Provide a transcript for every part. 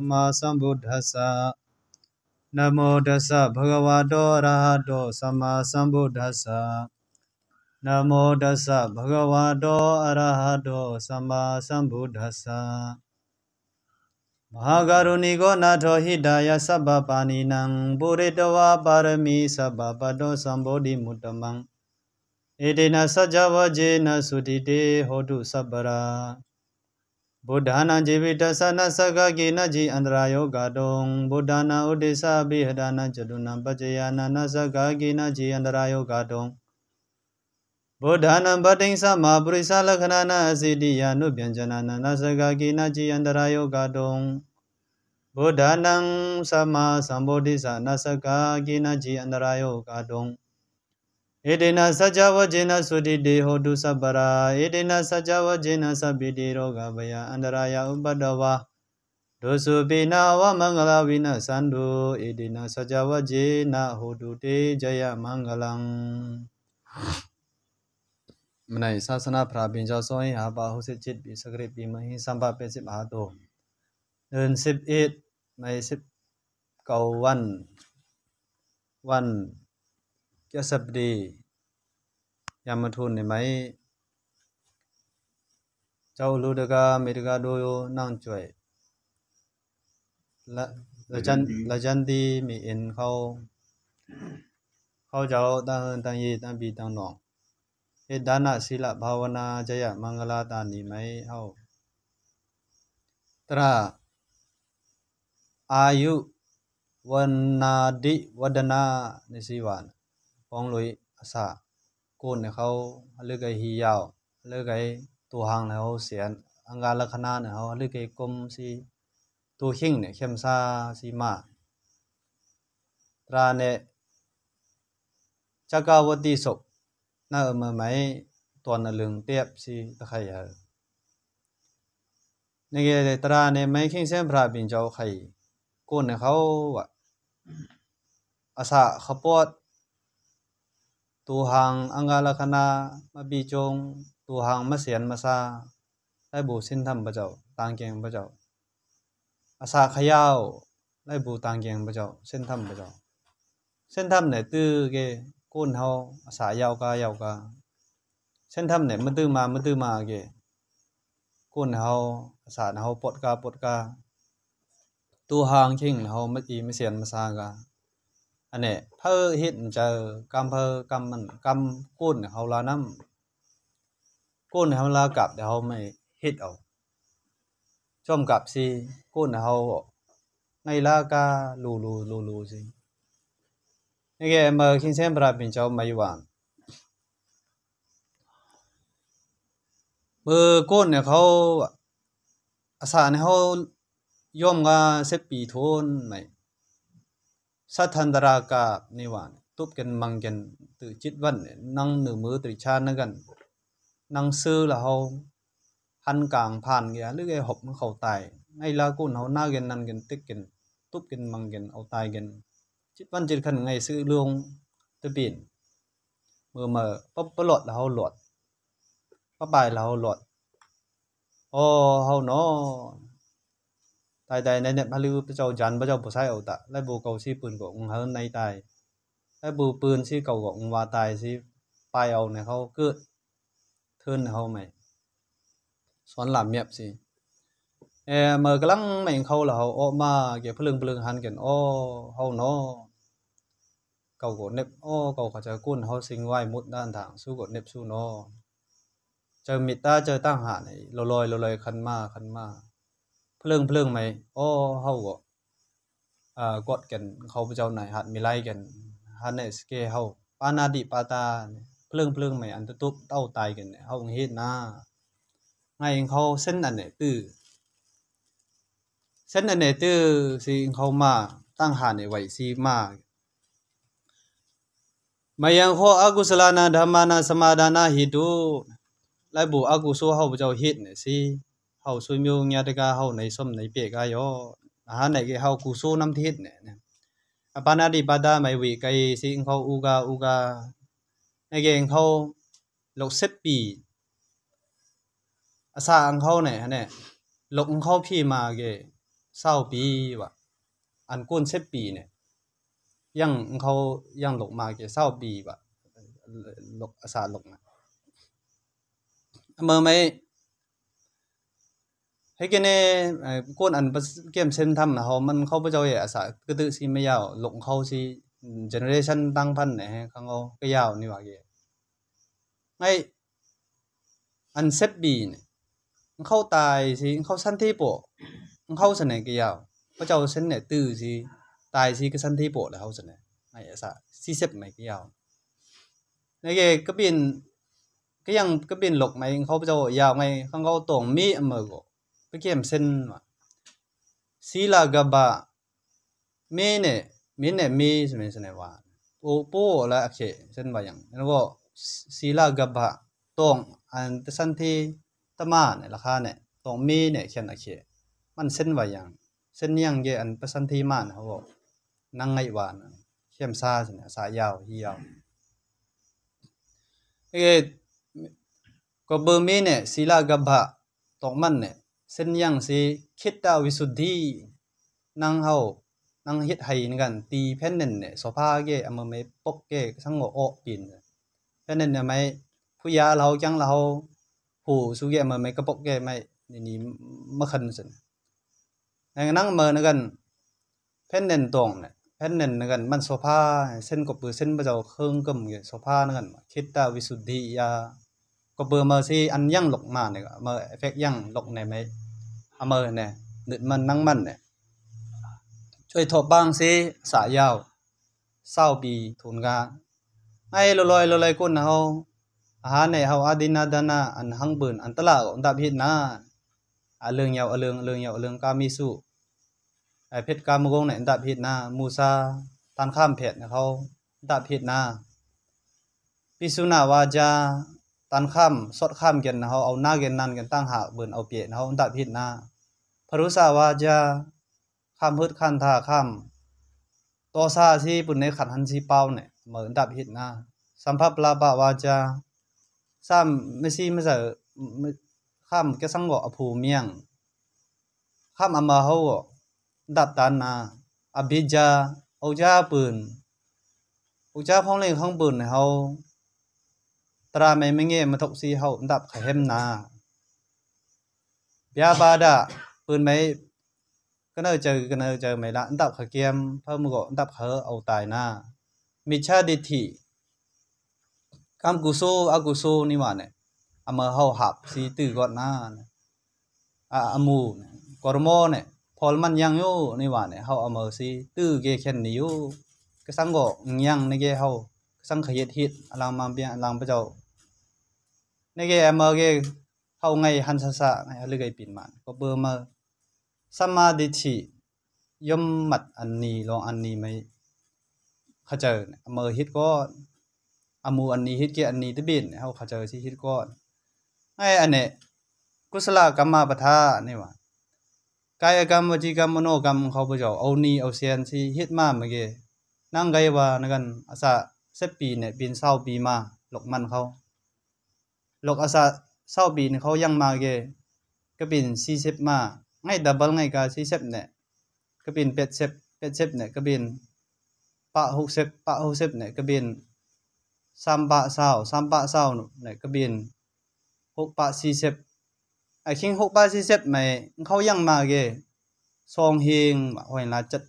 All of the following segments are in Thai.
သမ္သမဗုဒ္ဓဆာနမောတသဗ္ဗဂဝတောရဟတောသမ္မာသမ္ဗုဒ္ဓဆာနမောတသဗ္ဗဂဝတောအရဟတောသမ္မာသမ္ဗုဒ္ဓဆာမဟာကရုဏီကောနာထောဟိတာယသဗ္ဗပါဏိနံပုရိတဝါပါရမီသဗ္ဗပတောသံဗောဓိမုတ္တမံဧတေနသัจ java ဂျေနသုတိတေဟောတုသဗ္ဗရာ Buddhana jivita sana saka gina ji andraayo gadong. Buddhana udesa bihadana jadunam pacayana nasaka gina ji andraayo gadong. Buddhana bading sama purisa lakhanana asidiya nubhyanjanana nasaka gina ji andraayo gadong. Buddhanang sama sambodhisa nasaga gina ji andraayo gadong. Edena sajawa jena sudi deho dusa bara. Edena sajawa jena sabidi roga baya andaraya ubadawa. Dosu bina wa mangala wina sandu. Edena sajawa jena hudu te jaya mangalang. Menai sasana prabinja soi haba husi cit bi sakrit bi mahi sampa pesip hato. Dan sip it. Mai sip kau wan. Wan. Kasabdi. ยามาทุนในไหมเจ้ารู้ดกาเมดกาดูยนั่งจ่วยละละจันละจันดีมีเอ็นเขาเขาเจ้าตั้งเฮินตั้งยีตั้งบีตั้งหนองเอดานาศิลภาวนาจยะมังกลาตานีไหมเขาตราอายุ วันนาดิวดนา นิสิวันปองลุยอาสากูนเนี่ยเขาเลือกไอ้ฮียาวเลือกไอ้ตัวหางเนี่ยเขาเสียนอังการลักษณะเนี่ยเขาเลือกไอ้กลมสีตัวขิงเนี่ยเข้มซาสีมาตราเนี่ยจักราวดีศกน่าเอามาไหมตัวนลึงเตียบสีตะไคร่นี่ไงตราเนี่ยไม่ขิงเส้นพระบินเจ้าไข่กูนเนี่ยเขาออาสาขปวดตูหังอังกาลคณามาบีจงตูหังมาเสียนมาซาได้บูสินธรรมประเจ้าต่างเกียงประเจ้า อาสาขยาวได้บูต่างเกียงประเจ้า เส้นธรรมประเจ้าเส้นธรรมไหนตื้อเกก้นเฮาอาสายาวกายาวกาเส้นธรรมไหนมาตื้อมามาตื้อมาเกก้นเฮาอาสาเฮาปดกาปดกาตูหางเข่งเฮามาอีมาเสียนมาซากาอันนี้เพอเห็เจะกำเพอกำมันกำก้นเขาลาน้ำก้นเขาลากลับแต่เขาไม่เห็ดเอาช่อมกลับสิก้นเขาในลากาลูลูลูลูสิไอ้แกมาคิงเซนปราเป็นเจ้าไม่หวานเบอร์ก้นเนี่ยเขาอาสาเนี่ยเขาย่อมกาเสพปีทุนไหมสัทันตรากานิวานตุบกันมังกันตื่จิตวันนั่งหนึ่งมือตื่ชานั่งกันนั่งซื้อละเขาหันกลางผ่านเงี้ยหรือไอ้หบมันเขาตายไอลากุนเขาหน้ากันนั่งกันตึกกันตุบกันมังกันเอาตายกันจิตวันจิตขันไงซื้อลงตะบินมือมาปั๊บปลดละเขาหลดปั๊บใบละเขาหลดโอ้เขาเนาะตายตายในเนี่ยพาลิวเจ้าจันพระเจ้าปุไยเอาตะแลวบูเกาซีปืนกบองเฮินในตายแลวบูปืนซีเก่ากบองค์วาตายซีปายเอาเนี่ยเขาเกิดเทินเขาใหม่สอนหลับเงียบสิเออเมื่อกลังไม่เขาเหล่าออกมาเกี่ยวพลึงพลึงหันกันอ้อเขาเนาะเก่ากดเน็บอ้อเก่าเขาจะกุ้นเขาสิงไหวมุดด้านทางสู้กดเน็บสู้เนาะเจอมิตาเจอตั้งหาในลอยลอยคันมาคันมาเพลิงเพลิงไหมอ้อเฮาก็อ่ากดกันเขาพรเจ้าไหนหัดมีไล่กัน หัดในสเกเฮาปานาดิปาตาเพลิงเพลิงไหมอันตุตุเต้าตายกันเฮาเฮ็ดนะไงเขาเส้นอันไหนตื้อเส้นอันไหนตื้อสิเขามาตั้งหาในไว้ซีมากมายังข้ออากุศลานาธรรมานาสมาดานาหิดูไลบุอากุโซเฮาพรเจ้าหฮดเนี่ยสิဟောက်ဆွေမျိုးညာတကဟောက်နေစုံနေပြေကယောအာနေကဟောက်ကူဆိုးနမ်တိတ်နေအပနာတိပဒမိုင်ဝေကေစင်ခေါဥကဥကနေကေခေါလောက်ဆက်ပီအစာအခေါနေဟနဲ့လောက်ခေါဖြီမာကေစောက်ပီဝအန်ကွန်ဆက်ပီနေယန်ခေါယန်လောက်မာကေစောက်ပီဝလောက်အစာလောက်နာအမမဲให้แกเน่อก้นอันเกมเซนทำนะเขามันเข้าพระเจ้าใหญ่อาสาก็ตื้อซีไม่ยาวหลงเข้าซีเจเนเรชันตั้งพันไหนข้างเขาก็ยาวนี่ว่าเกไออันเซบบีเนี่ยเข้าตายซีเข้าสั้นที่โปเข้าเสน่ห์ก็ยาวพระเจ้าเส้นเนี่ยตื้อซีตายซีก็สั้นที่โปแล้วเข้าเสน่ห์ไอ้อาสาซีเซบไม่ก็ยาวในเกก็เป็นก็ยังก็เป็นหลกไม่เขาพระเจ้ายาวไงข้างเขาตรงมีอเมอร์กปเกมเซนวะสีลากบะเมเนเมเนเมสเมสเนว่าโอโปละักเคเซนวาาอย่างแล้วก็สีลากบะตรงอันสันทีตมาเนี่ยราคาเนี่ยตรงเมเนี่ยเขียนัอเคมันเส้นวาาอย่าง เส้นยังเยอันประสันทีมานเขาบอกนั่งไงวานเข้มซาสินยสายยาวยาวเอ้ก็เบอร์เมเนี่ยสีลากรบบะตรงมันเนี่ยเส้นยังสิคิดตาวิสุทธินังเฮานังเฮิตให้นกัน ตีแผ่นนั่นเนี่ยสภาเกอมเมปกเกสังโอกินแผ่นนั่นเนี่ยไม่ผู้ยาเราจังเราผู้สุเกอมไม่กระปกเกไม่นี่นี่มะคันซั่งนั่งเมอนกันแผ่นนั่นตรงเนี่ยแผ่นนั่นกัน มันโซฟาเส้นกบือเส้นประเจาเครื่องกึมเกโซฟานั่นกันคิดตาวิสุทธิยาก็เบอร์มาซีอันยั่งหลกมาเนี่ยมาเอฟเฟกยั่งหลกในไหมอามอเนี่ยหนึ่งมันนั่งมันเนี่ยช่วยทบบ้างซีสายยาว เศร้าปีทุนกาไอ้ลอยลอยกุนเฮาอาหารในเฮาอาดินาดานาอันหังบืนอันตลาอันดับฮิตนาอาเลื่องยาวอาเลื่องเลื่องยาวเลื่องกามิสุไอเพชรกามุกงในอันดับฮิตนามูซาตันข้ามเพชรเขาดับฮิตนาปิสุนาวาจาตันข้ามสดข้ามกันนะเขาเอาหน้าเกนนั่นกัน ตั้งหาเบื่นเอาเปียนะเขาตัดผิดหน้าพรุษาวาจาข้ามพืชขั้นท่าข้ามตวซาที่ปุ่นในขันหันซีเป้าเนี่ย เหมือนดับผิดหน้าสัมภปลาปาวาจา ซ้ำไม่ซีไม่เชอข้ามแ่สังกอภูเมียงข้ามอมาเขาดับตานาอบิจาเอาจ้าปืนเอาจ้าพ้องเล่นข้างปืนเนี่ยเขาตราไม่ไม่เงี้ยมาทุกซีเขาดับขเข้มนาพยาบาดะปืนไม่ก็เนอเจอก็เนอเจอไม่ละดับขเกียมเพิ่มก็ดับเขอเอาตายนามิชาดิธิกรรมกุโซอกุโซนี่ว่าเนี่ยอามาเขาหับสีตื่อก่อนหน้าอาอมูกอร์โมเนี่ยพอมันยังอยู่นี่ว่าเนี่ยเขาเอามาสีตื่อเกแค่นี้อยู่ก็สังก็ยังในเกีเฮาสังขยทิตลังมาเบียลัมพระเจ้าในแกเมาแกเข้าไงหันสะสะไงหรือไงปินมันก็เบอร์มาสมาดิชิย่อมมัดอันนี้ลองอันนี้ไหมขขาเจอเมื่อฮิตก็อามูอันนี้ฮิตเกอันนี้ตะบินเขาขขาเจอที่ฮิตก็ไออันเนี้ยกุศลกรรมมาปทานี่ว่า กายกรรมวจีกรรมมโนกรรมเขาไปเจ้า เอานี้เอาเซียนที่ฮิตมาเมื่อกี้นั่งไกว่านั่นกัน อาสา sẽ bị nè bin sau bị mà lộc man khâu lộc asa sau bin khâu yang mà ghê cái bin si xếp mà ngay double ngay cả si xếp nè cái bin pet xếp pet xếp nè cái bin pa hô xếp pa hô xếp nè cái bin sam ba sao sam à khi hô pa si xếp mày khâu yang mà ghê song hiên mà là chất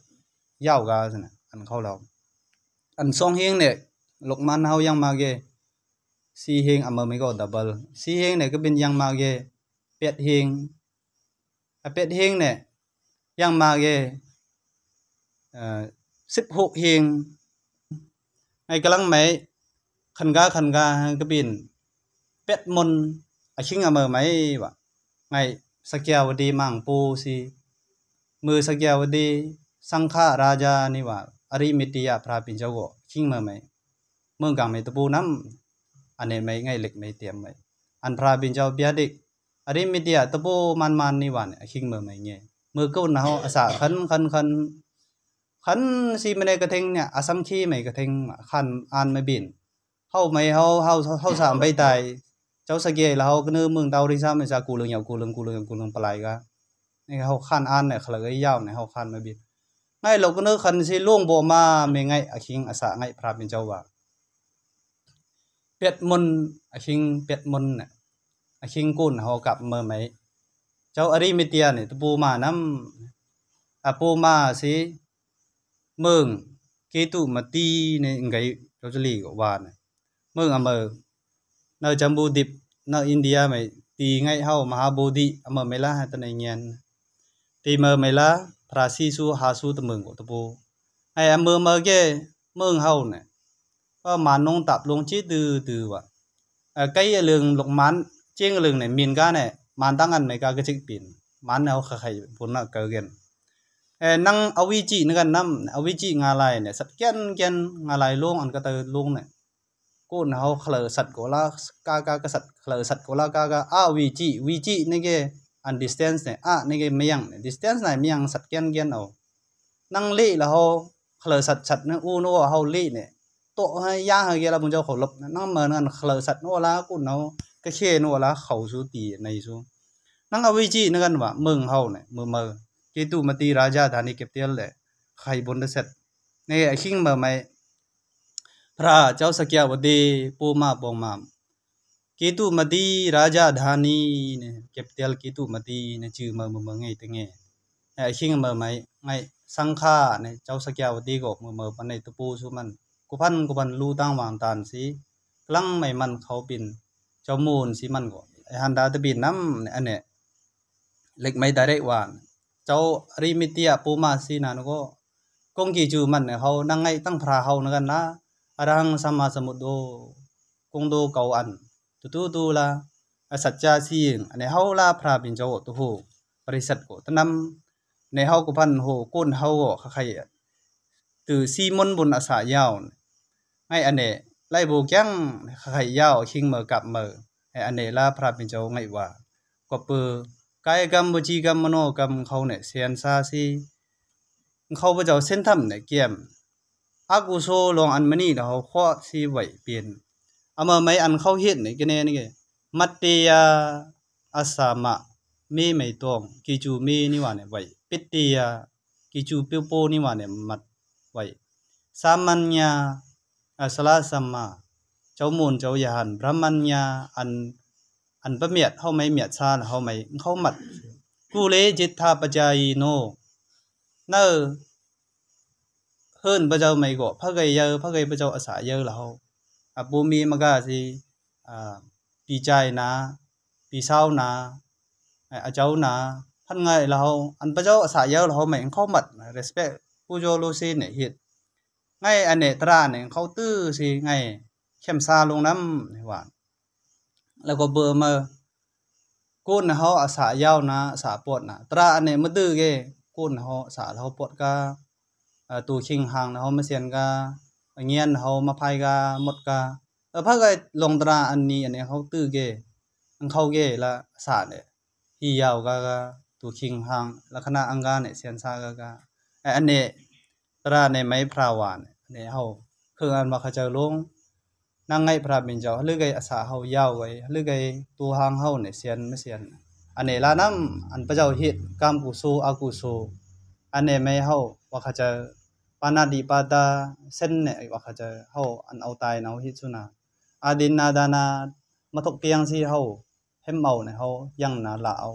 giàu gà nè anh khâu lòng anh song hiên này ลกมันเอายังมาเกสีเฮงอเมริกาดับเบิลสีเฮงเนี่ยก็เป็นยังมาเกเป็ดเฮงเป็ดเฮงเนี่ยยังมาเกเอ่อสิบหกเฮงไอ้กำลังไหมขันกาขันกาก็เป็นเป็ดมนไอ้ชิงอเมาไหมวะไอ้สกิลวดีมังปูสีมือสกิลวดี สังฆาราชานี่วะอริมิติยาพระปิญจโกชิงมาไหมมืองกางไม่ตะปูน้ำ อันนี้ไม่งยเล็กไม่เตรียมไม่อันพระบินเจ้าเบียดิกอันนี้มีเดียตะปูมันมันนี่วันคิงเมื่อไม่เงี้ยมือก้นนะฮะอาสาขันขันขันขันซีไม่ได้กระเทงเนี่ยอาสัมขี้ไม่กระเทงขันอันไม่บินเข้าไม่เข้าเข้าเข้าสามใบตายเจ้าสเกยเราวก็นึกมึงเตาดิซ่าไม่ซากูเรื่องยาวกูเรื่องกูเรื่องกูเรื่องปลายก็นี่เขาขันอันเนี่ยเขาเลยยาวเนี่ยเขาขันไม่บิน ไงเราก็นึกขันซีล่วงโบมาไม่ไงอคิงอาสาไงพระเป็นเจ้าว่าเป็ดมุนอคิงเป็ดมุนน่ะอคิงกุนเฮากับเมื่อไหมเจ้าอริมิเตียนี่ตปูมานําอะปูมาสิเมืองเกตุมาตีนี่ไงเราจะลีก็ว่าน่ะเมืองอเมอเนาจัมบูดิบเนาอินเดียไหมตีไงเฮามหาโบดิอเมอเมลาตะในเงียนตีเมอเมลาพราซีสูหาสูตะเมืองก็ตปูไอ้อเมอเมอเกเมืองเฮาน่ะก็มานงตับลงชีดือตือวะเออใกล้เรื่องลงมันเจ้งเรื่องเนี่ยมีนก้าเนี่ยมันตั้งอันไหมก้าก็ชิกปินมันเอาขาไข่ปุ่นละเกิืกันเออนั่งเอาวิจิในึกันน้ำเอาวิจิงาไหลเนี่ยสัตว์เกี้ยนเกี้ยนงาไหลลงอันก็ตตอลงเนี่ยกูเนาเคลอสัตว์กูลาก้าก้าก็สัตว์เคลอสัตว์กูลาก้ากาอ้าวิจิวิจินี่แกออันดิสเทนซ์เนี่ยอ้านี่แกไม่ยังดิสเทนซ์ไหนไม่ยังสัตว์เกี้ยนเกี้ยนเอานั่งลี่แล้วเขาเคลอสัตว์สัตว์เนื้ออู้นู้ว่าเขาลี่เนี่ยโตให้ย่าเฮียละมึงจะขอลบนั่งเมินกันเคลสัตว์นู่ละกุนเอาก็เคนู่ละเขาสูตีในสูนั่งเอาวิจินั่นกันวะมึงเขาเนี่ยมือมือกิตูมาตีราชาธานีเก็บเตี้ยเลยใครบนเสร็จนี่ยขิงมาไหมพระเจ้าสกิอาบดีปูมาปองมากิตูมาตีราชาธานีเนี่ยเก็บเตี้ยกิตูมาตีเนี่ยจื่อมือมึงไงตั้งไงไอ้ขิงมาไหมไงสังฆาเนี่ยเจ้าสกิอาบดีก็มือมือปนในตุปูสุมันกุพันกุพันลูตั้งวางตานสิกลังไม่มันเขาปินเจ้ามูลสิมันก็ฮันดาตะบินน้ำอันเนี้ยเล็กไม่ได้ได้วานเจ้าริมิเตียปูมาสินานก็ กงกีจูมันเนี่ยเขานั่งไงตั้งพระเขานั่กันนะอรังสัมมาสมุดโดกงโดเกาอันตุตุตูละสัจจาสิอันเนี้ยเขาลาพระบินเจ้าตุหู บริษัทก็ตนำในเขากุพันโหก้นเขาก็ใครตือซีมนบนอาสายาวเให้อันเนไล่บูกยังไข่ยาวคิงเมอกับเมอให้อันเนลาพระเป็นเจ้าไงว่า ก็เปือกายกรรมบุจีกรรมมโนกรรมเขาเนี่ยเซียนซาซีเขาพระเจ้าเส้นทำเนี่ยเกี่ยมอากุโซลองอันมนี่เราข้อสีไหวเปลี่ยนเอามาไม่อันเข้าเห็ดเนี่ยกันแน่นี่ไงมัตเตียอาสามะมีไม่ตรงกิจูมีนี่ว่าเนี่ยไหวปิตเตียกิจูเปียวโปนี่ว่าเนี่ยมัดไหวสามัญญาอัสลาสัมมาเจ้ามูลเจ้ายานพระมัญญาอันอันประเมียดเขาไม่เมียดชาเขาไม่เขามัดกูเลจิตธาปจายโนเนอเฮิรนพระเจ้าไม่ก่อพระเกยเยอพระเกยพระเจ้าอาศัยเยอเราอาบูมีมากาสิอ่าปีใจนะปีเศร้านะไอ้าเจ้านะท่านไงเราอันพระเจ้าอาศัยเยอเราไม่เข้ามัด respect ผู้โจโลซีเนี่ยเหตุไงอันเนตราเนี่ยเขาตื้อสิไง เข้มซาลงน้ำว่าแล้วก็เบอร์มากุ้นเขาอาสายาวนะสาปวดนะ ตราอันเนี่ยมันตื้อเกกุ้นเขาสาเขาปวดก็ตูชิงหางเขามาเสียนก็เงียนเขามาพายก็หมดก็เออพกไอ้ลงตราอันนี้อันเนี้เขาตื้อเกอันเขาเกละสาเนี่ยที่ยาวก็ตูชิงหางลักษณะอังกาเนี่ยเสียนซาก็ก็อันเนี่ยราในไม้พราวานเนี่ยเขาคืออันว่าขจรลงนั่งไงพระบินเจ้าหรือไงอาสาเขายาวไว้หรือไงตัวหางเขาเนี่ยเสียนไม่เสียน อันนี้ลานั่มอันพระเจ้าเหตุกรรมกุศลอกุศลอันนี้ไม่เขาว่าขาจรปานาดีปาตาเส้นเนี่ยว่าขาจรเขาอันเอาตายเอาเฮ็ดสุนาอาดินนาดานามาตกเตียงสิเขาเห็มเมาเนี่ยเขายังนาลาเอา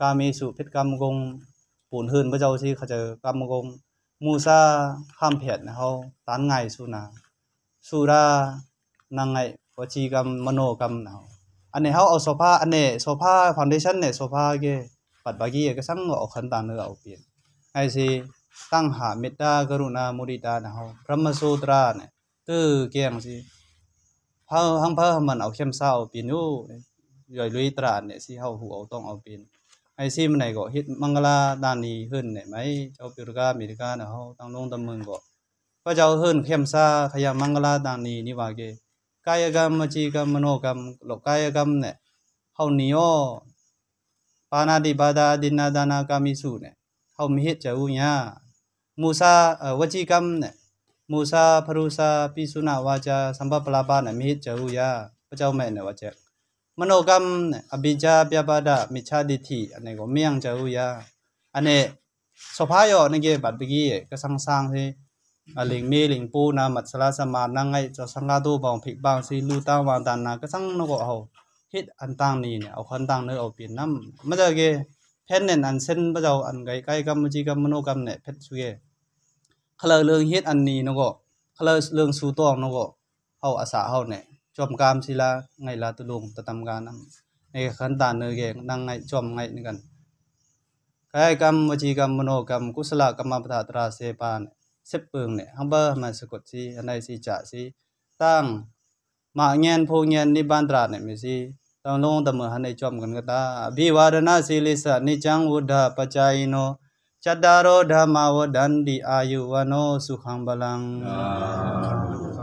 กามีสุพิษกรรมกงปูนหืนพระเจ้าสิขจรกรรมกงมูซาห้ามเพียดนะเขาตานไงสุนาสุรานางไงวจีกรรม มโนกรรมนะอันนี้เขาเอาโซฟาอันนี้โซฟาฟอนเดชั่นเนี่ยโซฟาเกปัดบากี้ก็สั่งเอาขันตานเออเอาเปลี่ยนไอ้สิ ตั้งหาเมตตากรุณามุริตานะเขาพระมสูตราเนี่ยตื้อเกียงสิพระหังพระมัน เอาเข้มเศร้าเปลี่ยนอยู่ย่อยลุยตราเนี่ยสิเขาหูเอาต้องเอาเปลี่ยนไอซี่มันไหนก็ฮิตมังกราดานีขึ้นเนี่ยไหม เจ้าปิรกามริกาเนี่ยเขาตั้งลงตั้งเมืองก็พระเจ้าขึ้นเข้มซาขยามังกราดานีนี่ว่าเกกายกรรมมจีกรรมมโนกรรมโลกกายกรรมเนี่ยเขาเนียอ ปานาดิบาดาดินนาดานากามิสูเนี่ยเขาไม่เฮ็ตเจ้าอุญามูซาเอ่อวจีกรรมเนี่ยมูซาพรุซาปิสุนาวาจาสัมปปลาบาเนี่ยม่เฮ็ตเจ้าอุญาพระเจ้าแม่เนี่ยว่าเจ้ามโนกรรมอบิจาปยาบาดามิชาดิธิอันนี้ก็เมียงจะอุยาอันนี้สภายอนี่เกบัดบีกี้ก็สร้างสร้างที่อลิงมีลิงปูนะมัดสลาสมานังไงจะสังกาดูบางผิดบางซีลูต้าวางตานาก็สร้างนกเอาเฮดอันต่างนี้เนี่ยเอาคันต่างเนื้อเอาเปลี่ยนน้ำมานจะเกเพนเนี่ยอันเส้นพระเจ้าอันไกลไกลกรรมจีกรรมมโนกรรมเนี่ยเพชรสุเกขลเรื่องเฮ็ดอันนี้นกขลเรื่องสู่ต้องนกเอาอาสาเฮาเนี่ย chom kam sila ngay la tulung tatam ganam ngay khanta nerge nang ngay chom ngay nikan kaya kam wachi kam mano kam kusala kam mapata tra se pan sep pung ne hang ba man sakot si anai si cha si tang ma ngen pho ngen ni ban tra ne mi si tang long tam han nei chom kan ta bi warana si li sa ni chang wuddha pachai no chaddaro dhamma wadanti ayuwano sukham balang